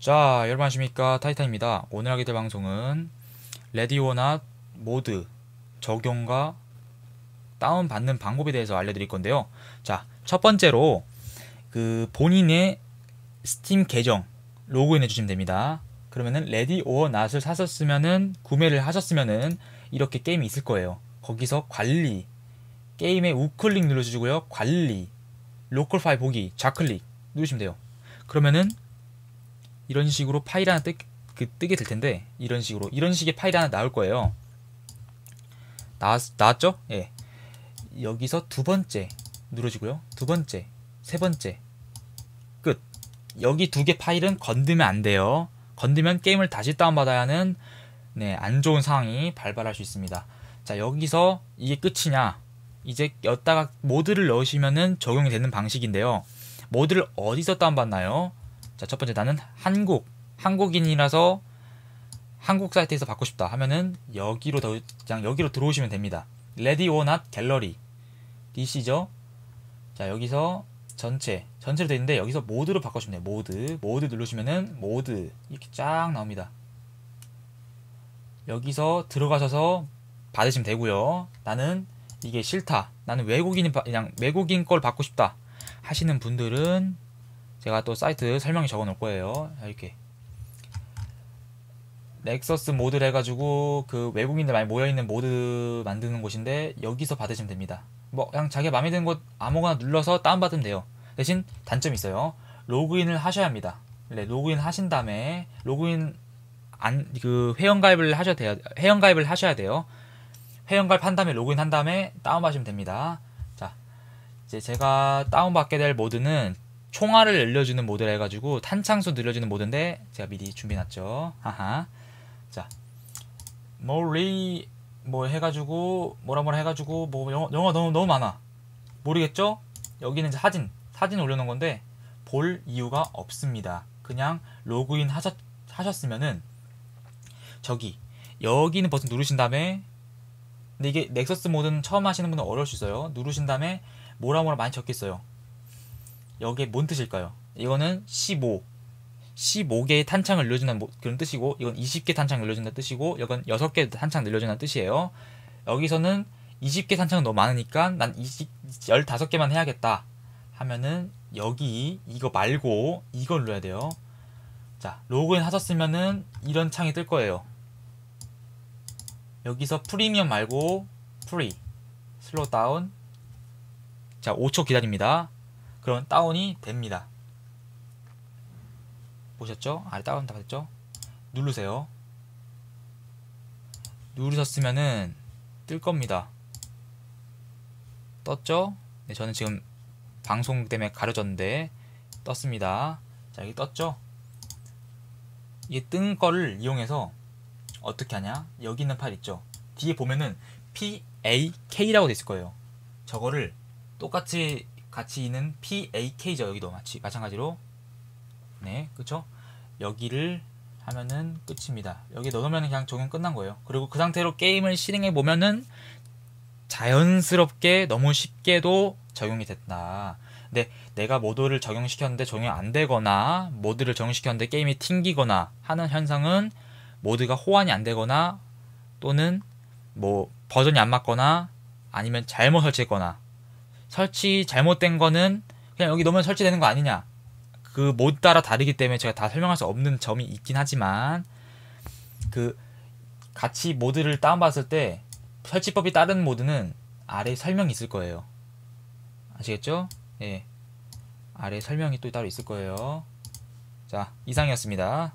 자 여러분 안녕하십니까 타이타입니다 오늘 하게 될 방송은 레디오나 모드 적용과 다운받는 방법에 대해서 알려드릴 건데요 자 첫 번째로 그 본인의 스팀 계정 로그인 해주시면 됩니다 그러면은 레디오어낫을 사셨으면은 구매를 하셨으면은 이렇게 게임이 있을 거예요 거기서 관리 게임에 우클릭 눌러주시고요 관리 로컬 파일 보기 좌클릭 누르시면 돼요 그러면은 이런 식으로 파일 하나 뜨, 그, 뜨게 될 텐데 이런 식으로 이런 식의 파일 하나 나올 거예요. 나왔, 나왔죠? 예. 여기서 두 번째 누르시고요. 두 번째, 세 번째 끝. 여기 두 개 파일은 건드면 안 돼요. 건드면 게임을 다시 다운받아야 하는 네, 안 좋은 상황이 발발할 수 있습니다. 자, 여기서 이게 끝이냐? 이제 여기다가 모드를 넣으시면은 적용이 되는 방식인데요. 모드를 어디서 다운받나요? 자, 첫 번째 나는 한국, 한국인이라서 한국 사이트에서 받고 싶다 하면은 여기로 더, 그냥 여기로 들어오시면 됩니다. 레디 오낫 갤러리 DC죠. 자, 여기서 전체, 전체로 되어 있는데 여기서 모드로 바꿔주면 돼요. 모드, 모드 누르시면은 모드 이렇게 쫙 나옵니다. 여기서 들어가셔서 받으시면 되고요. 나는 이게 싫다. 나는 외국인이 그냥 외국인 걸 받고 싶다. 하시는 분들은 제가 또 사이트 설명에 적어 놓을 거예요. 이렇게 넥서스 모드를 해가지고 그 외국인들 많이 모여있는 모드 만드는 곳인데 여기서 받으시면 됩니다. 뭐 그냥 자기 마음에 드는 곳 아무거나 눌러서 다운받으면 돼요. 대신 단점이 있어요. 로그인을 하셔야 합니다. 네, 로그인 하신 다음에 로그인 안 그 회원가입을 하셔야 돼요. 회원가입을 하셔야 돼요. 회원가입 한 다음에 로그인 한 다음에 다운받으시면 됩니다. 자, 이제 제가 다운받게 될 모드는 총알을 늘려주는 모델 해가지고 탄창수 늘려주는 모드인데 제가 미리 준비해놨죠. 하하. 자, 몰리 뭐 해가지고 뭐라 뭐라 해가지고 뭐 영어, 영어 너무 너무 많아. 모르겠죠? 여기는 이제 사진 사진 올려놓은 건데 볼 이유가 없습니다. 그냥 로그인 하셨 하셨으면은 저기 여기는 버튼 누르신 다음에 근데 이게 넥서스 모드는 처음 하시는 분은 어려울 수 있어요. 누르신 다음에 뭐라 뭐라 많이 적겠어요. 여기에 뭔 뜻일까요? 이거는 15. 15개의 탄창을 늘려준다는 뭐, 그런 뜻이고 이건 20개 탄창 늘려준다는 뜻이고 이건 6개 탄창 늘려준다는 뜻이에요. 여기서는 20개 탄창은 너무 많으니까 난 20, 15개만 해야겠다 하면은 여기 이거 말고 이걸 눌러야 돼요. 자 로그인 하셨으면은 이런 창이 뜰 거예요. 여기서 프리미엄 말고 프리 슬로우 다운 자 5초 기다립니다. 그러면 다운이 됩니다. 보셨죠? 아래 다운 다 됐죠? 누르세요. 누르셨으면은 뜰 겁니다. 떴죠? 네, 저는 지금 방송 때문에 가려졌는데 떴습니다. 자, 여기 떴죠? 이뜬 거를 이용해서 어떻게 하냐? 여기 있는 파일 있죠? 뒤에 보면은 PAK라고 돼 있을 거예요. 저거를 똑같이 같이 있는 PAK죠. 여기도 마치 마찬가지로 네, 그쵸 여기를 하면은 끝입니다. 여기 넣으면 그냥 적용 끝난 거예요. 그리고 그 상태로 게임을 실행해 보면은 자연스럽게 너무 쉽게도 적용이 됐다. 근데 내가 모드를 적용시켰는데 적용이 안 되거나 모드를 적용시켰는데 게임이 튕기거나 하는 현상은 모드가 호환이 안 되거나 또는 뭐 버전이 안 맞거나 아니면 잘못 설치했거나 설치 잘못된 거는 그냥 여기 넣으면 설치되는 거 아니냐. 그 못 따라 다르기 때문에 제가 다 설명할 수 없는 점이 있긴 하지만 그 같이 모드를 다운받았을 때 설치법이 다른 모드는 아래 설명이 있을 거예요. 아시겠죠? 예. 아래 설명이 또 따로 있을 거예요. 자, 이상이었습니다.